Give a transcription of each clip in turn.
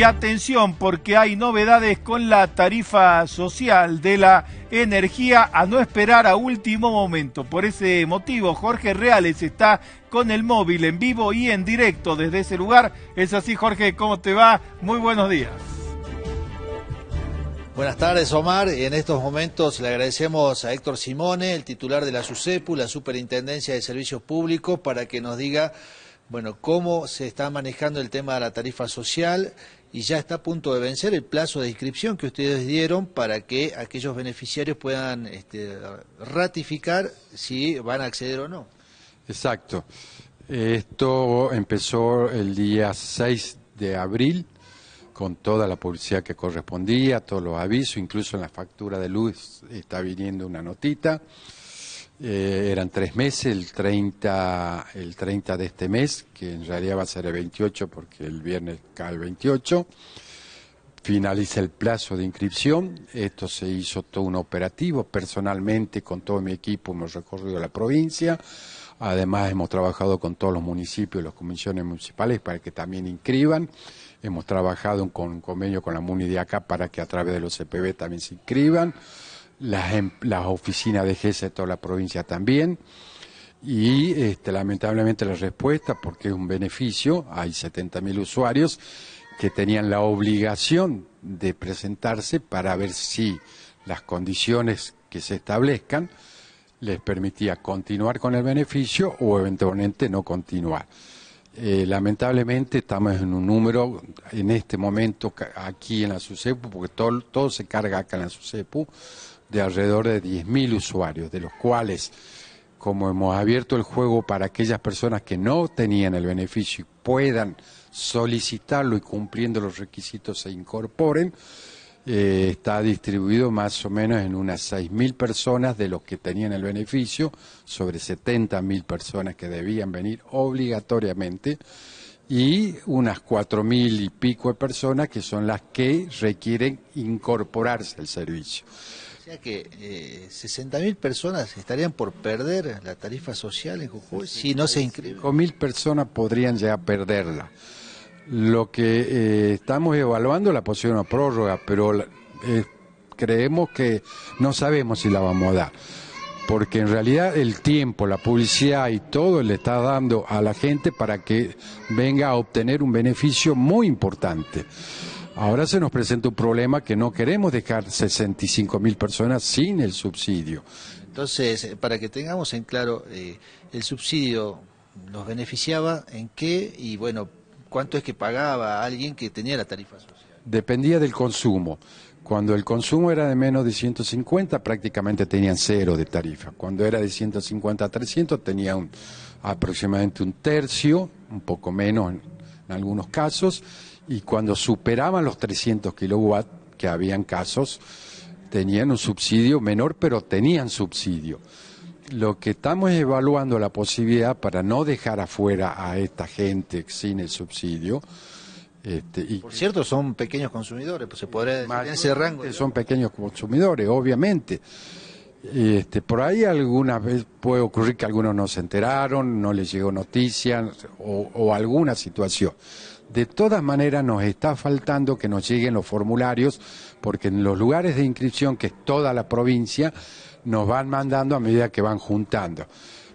Y atención porque hay novedades con la tarifa social de la energía a no esperar a último momento. Por ese motivo, Jorge Reales está con el móvil en vivo y en directo desde ese lugar. Es así, Jorge, ¿cómo te va? Muy buenos días. Buenas tardes, Omar. En estos momentos le agradecemos a Héctor Simone, el titular de la SUCEPU, la Superintendencia de Servicios Públicos, para que nos diga, bueno, cómo se está manejando el tema de la tarifa social y ya está a punto de vencer el plazo de inscripción que ustedes dieron para que aquellos beneficiarios puedan este, ratificar si van a acceder o no. Exacto. Esto empezó el día 6 de abril con toda la publicidad que correspondía, todos los avisos, incluso en la factura de luz está viniendo una notita. Eh, eran tres meses, el 30, el 30 de este mes, que en realidad va a ser el 28 porque el viernes cae el 28. Finaliza el plazo de inscripción. Esto se hizo todo un operativo. Personalmente, con todo mi equipo, hemos recorrido la provincia. Además, hemos trabajado con todos los municipios las comisiones municipales para que también inscriban. Hemos trabajado con un convenio con la MUNI de acá para que a través de los CPB también se inscriban. Em, las, oficinas de GESA de toda la provincia también. Y este, lamentablemente la respuesta, porque es un beneficio, hay 70.000 usuarios que tenían la obligación de presentarse para ver si las condiciones que se establezcan les permitía continuar con el beneficio o eventualmente no continuar. Eh, lamentablemente estamos en un número en este momento aquí en la SUSEPU, porque todo, todo se carga acá en la SUSEPU, de alrededor de 10.000 usuarios, de los cuales, como hemos abierto el juego para aquellas personas que no tenían el beneficio y puedan solicitarlo y cumpliendo los requisitos se incorporen, eh, está distribuido más o menos en unas 6.000 personas de los que tenían el beneficio, sobre 70.000 personas que debían venir obligatoriamente y unas 4.000 y pico de personas que son las que requieren incorporarse al servicio que 60.000 eh, personas estarían por perder la tarifa social en Jujuy si no se inscriben. 5.000 personas podrían ya perderla. Lo que eh, estamos evaluando es la posición una prórroga, pero eh, creemos que no sabemos si la vamos a dar. Porque en realidad el tiempo, la publicidad y todo le está dando a la gente para que venga a obtener un beneficio muy importante. Ahora se nos presenta un problema que no queremos dejar 65.000 mil personas sin el subsidio. Entonces, eh, para que tengamos en claro, eh, el subsidio nos beneficiaba en qué y bueno, cuánto es que pagaba alguien que tenía la tarifa social. Dependía del consumo. Cuando el consumo era de menos de 150, prácticamente tenían cero de tarifa. Cuando era de 150 a 300, tenía aproximadamente un tercio, un poco menos en algunos casos y cuando superaban los 300 kilowatts, que habían casos, tenían un subsidio menor, pero tenían subsidio. Lo que estamos evaluando la posibilidad para no dejar afuera a esta gente sin el subsidio. Este, y Por cierto, son pequeños consumidores, pues se podría decir en Son pequeños consumidores, obviamente. Este, por ahí alguna vez puede ocurrir que algunos no se enteraron, no les llegó noticia o alguna situación. De todas maneras, nos está faltando que nos lleguen los formularios, porque en los lugares de inscripción, que es toda la provincia, nos van mandando a medida que van juntando.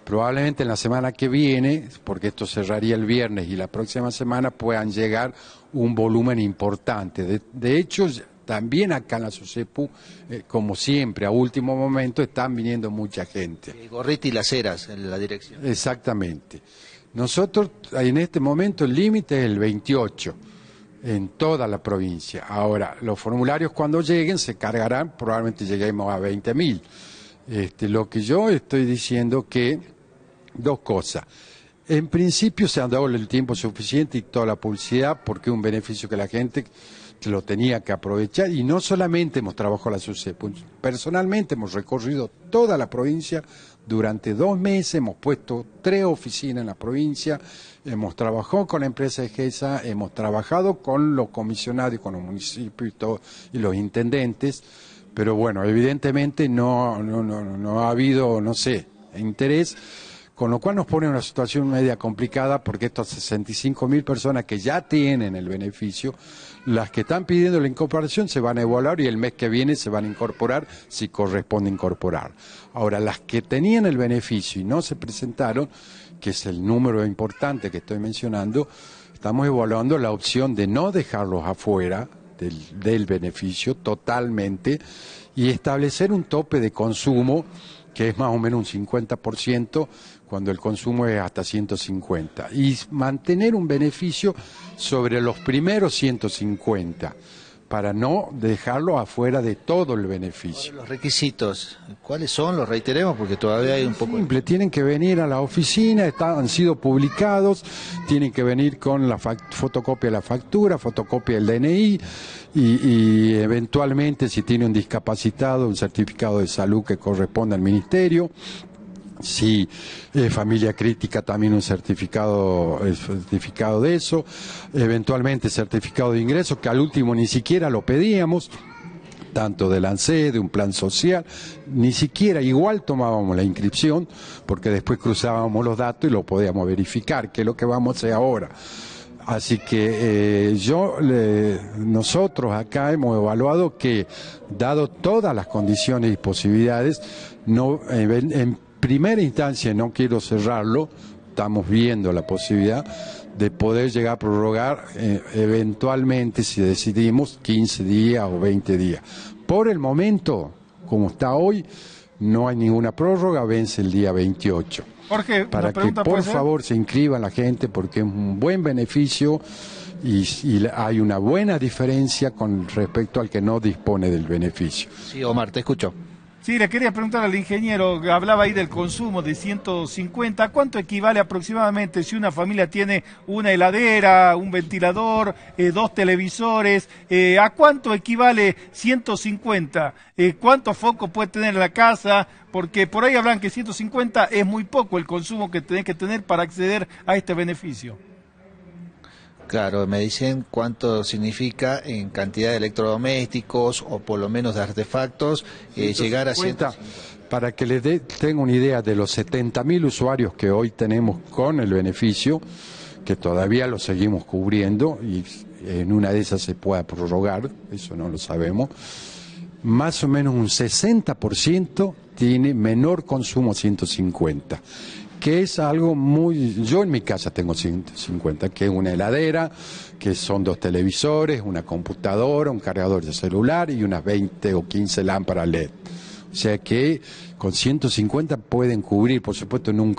Probablemente en la semana que viene, porque esto cerraría el viernes y la próxima semana, puedan llegar un volumen importante. De, hecho, también acá en la SUSEPU, eh, como siempre, a último momento, están viniendo mucha gente. Gorriti y Las Heras en la dirección. Exactamente. Nosotros en este momento el límite es el 28 en toda la provincia. Ahora, los formularios cuando lleguen se cargarán, probablemente lleguemos a 20.000. Este, lo que yo estoy diciendo que dos cosas. En principio se han dado el tiempo suficiente y toda la publicidad porque es un beneficio que la gente lo tenía que aprovechar y no solamente hemos trabajado la SUSEP, personalmente hemos recorrido toda la provincia durante dos meses, hemos puesto tres oficinas en la provincia, hemos trabajado con la empresa de GESA, hemos trabajado con los comisionados, con los municipios y, y los intendentes, pero bueno, evidentemente no ha habido, no sé, interés con lo cual nos pone en una situación media complicada porque estas 65 mil personas que ya tienen el beneficio, las que están pidiendo la incorporación se van a evaluar y el mes que viene se van a incorporar si corresponde incorporar. Ahora, las que tenían el beneficio y no se presentaron, que es el número importante que estoy mencionando, estamos evaluando la opción de no dejarlos afuera del beneficio totalmente y establecer un tope de consumo que es más o menos un 50%, cuando el consumo es hasta 150. Y mantener un beneficio sobre los primeros 150 para no dejarlo afuera de todo el beneficio. Los requisitos, ¿cuáles son? Los reiteremos porque todavía hay un poco... Simple, tienen que venir a la oficina, han sido publicados, tienen que venir con la fotocopia de la factura, fotocopia del DNI y, y eventualmente si tiene un discapacitado, un certificado de salud que corresponde al ministerio, Sí, eh, familia crítica también un certificado, eh, certificado de eso, eventualmente certificado de ingreso, que al último ni siquiera lo pedíamos, tanto de ANSE, de un plan social, ni siquiera igual tomábamos la inscripción, porque después cruzábamos los datos y lo podíamos verificar, que es lo que vamos a hacer ahora. Así que eh, yo, nosotros acá hemos evaluado que, dado todas las condiciones y posibilidades, no, en em, primera instancia, no quiero cerrarlo, estamos viendo la posibilidad de poder llegar a prorrogar eh, eventualmente, si decidimos, 15 días o 20 días. Por el momento, como está hoy, no hay ninguna prórroga, vence el día 28. Jorge, para que por favor se inscriba la gente porque es un buen beneficio y, y, hay una buena diferencia con respecto al que no dispone del beneficio. Sí, Omar, te escucho. Sí, le quería preguntar al ingeniero, hablaba ahí del consumo de 150, ¿cuánto equivale aproximadamente si una familia tiene una heladera, un ventilador, eh, dos televisores? Eh, ¿A cuánto equivale 150? Eh, ¿Cuántos focos puede tener la casa? Porque por ahí hablan que 150 es muy poco el consumo que tenés que tener para acceder a este beneficio. Claro, me dicen cuánto significa en cantidad de electrodomésticos o por lo menos de artefactos eh, llegar a 100. para que les dé tenga una idea de los 70.000 usuarios que hoy tenemos con el beneficio, que todavía lo seguimos cubriendo y en una de esas se pueda prorrogar, eso no lo sabemos, más o menos un 60% tiene menor consumo 150 que es algo muy... Yo en mi casa tengo 150, que es una heladera, que son dos televisores, una computadora, un cargador de celular y unas 20 o 15 lámparas LED. O sea que con 150 pueden cubrir, por supuesto, en un,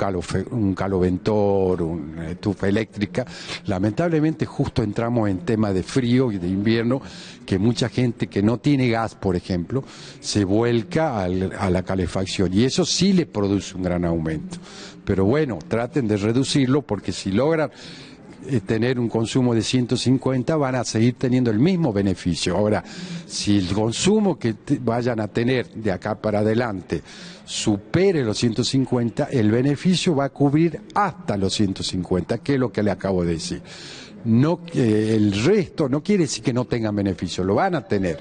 un caloventor, una estufa eléctrica. Lamentablemente justo entramos en tema de frío y de invierno, que mucha gente que no tiene gas, por ejemplo, se vuelca a la calefacción y eso sí le produce un gran aumento. Pero bueno, traten de reducirlo porque si logran eh, tener un consumo de 150 van a seguir teniendo el mismo beneficio. Ahora, si el consumo que vayan a tener de acá para adelante supere los 150, el beneficio va a cubrir hasta los 150, que es lo que le acabo de decir. No, el resto no quiere decir que no tengan beneficio, lo van a tener,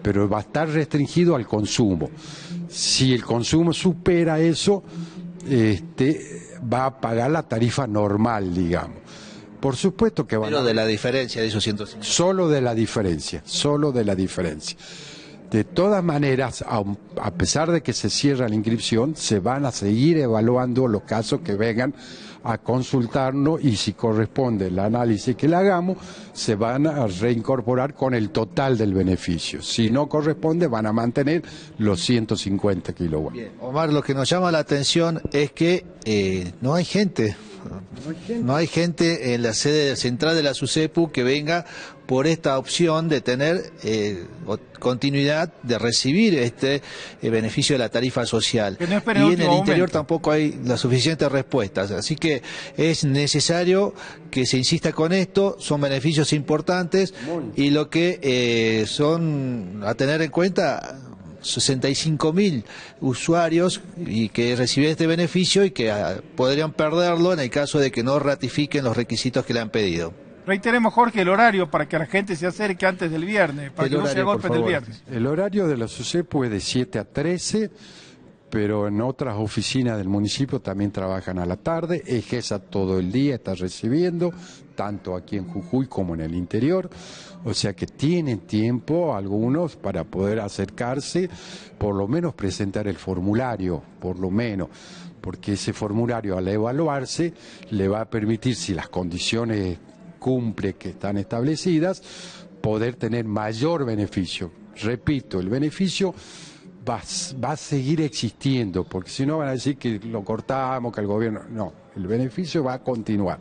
pero va a estar restringido al consumo. Si el consumo supera eso, este, va a pagar la tarifa normal, digamos. Por supuesto que va a... Solo de la diferencia de esos 150. Solo de la diferencia, solo de la diferencia. De todas maneras, a, pesar de que se cierra la inscripción, se van a seguir evaluando los casos que vengan a consultarnos y si corresponde el análisis que le hagamos, se van a reincorporar con el total del beneficio. Si no corresponde, van a mantener los 150 kilowatts. Omar, lo que nos llama la atención es que eh, no hay gente no hay, gente. en la sede central de la SUCEPU que venga por esta opción de tener eh, continuidad, de recibir este eh, beneficio de la tarifa social. y en el interior tampoco hay las suficientes respuestas. Así que es necesario que se insista con esto, son beneficios importantes y lo que eh, son a tener en cuenta 65 mil usuarios y que reciben este beneficio y que ah, podrían perderlo en el caso de que no ratifiquen los requisitos que le han pedido. Reiteremos, Jorge, el horario para que la gente se acerque antes del viernes, para que no sea golpe del viernes. El horario de la SUSEP es de 7 a 13 pero en otras oficinas del municipio también trabajan a la tarde, Es esa todo el día está recibiendo, tanto aquí en Jujuy como en el interior, o sea que tienen tiempo algunos para poder acercarse, por lo menos presentar el formulario, por lo menos, porque ese formulario al evaluarse le va a permitir si las condiciones cumple, que están establecidas, poder tener mayor beneficio. Repito, el beneficio va, a seguir existiendo, porque si no van a decir que lo cortamos, que el gobierno... No, el beneficio va a continuar.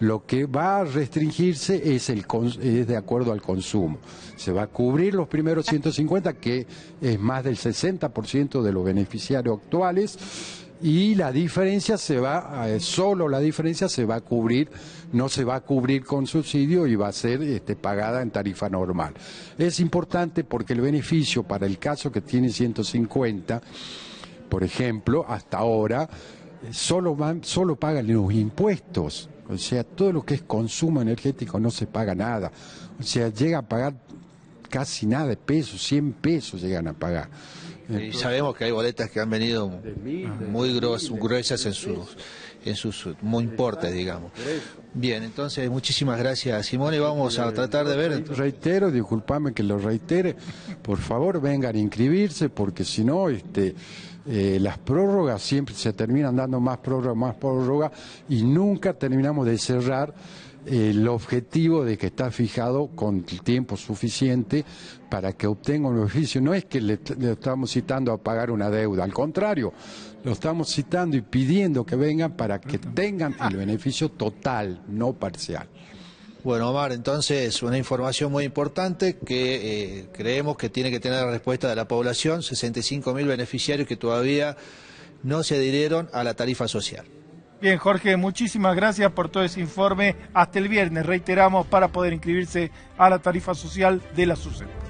Lo que va a restringirse es, el, es de acuerdo al consumo. Se va a cubrir los primeros 150, que es más del 60% de los beneficiarios actuales, y la diferencia se va, eh, solo la diferencia se va a cubrir, no se va a cubrir con subsidio y va a ser este, pagada en tarifa normal. Es importante porque el beneficio para el caso que tiene 150, por ejemplo, hasta ahora, solo, van, solo pagan los impuestos. O sea, todo lo que es consumo energético no se paga nada. O sea, llega a pagar casi nada de pesos, 100 pesos llegan a pagar. y sabemos que hay boletas que han venido muy gruesas en sus en sus muy importes, digamos. Bien, entonces muchísimas gracias Simón, y vamos a tratar de ver. Reitero, disculpame que lo reitere, por favor vengan a inscribirse porque si no, este... Eh, las prórrogas siempre se terminan dando más prórroga, más prórrogas, y nunca terminamos de cerrar eh, el objetivo de que está fijado con tiempo suficiente para que obtenga un beneficio. No es que le estamos citando a pagar una deuda, al contrario, lo estamos citando y pidiendo que vengan para que tengan el beneficio total, no parcial. Bueno, Omar, entonces una información muy importante que eh, creemos que tiene que tener la respuesta de la población, 65 mil beneficiarios que todavía no se adhirieron a la tarifa social. Bien, Jorge, muchísimas gracias por todo ese informe. Hasta el viernes, reiteramos, para poder inscribirse a la tarifa social de la SUSEP.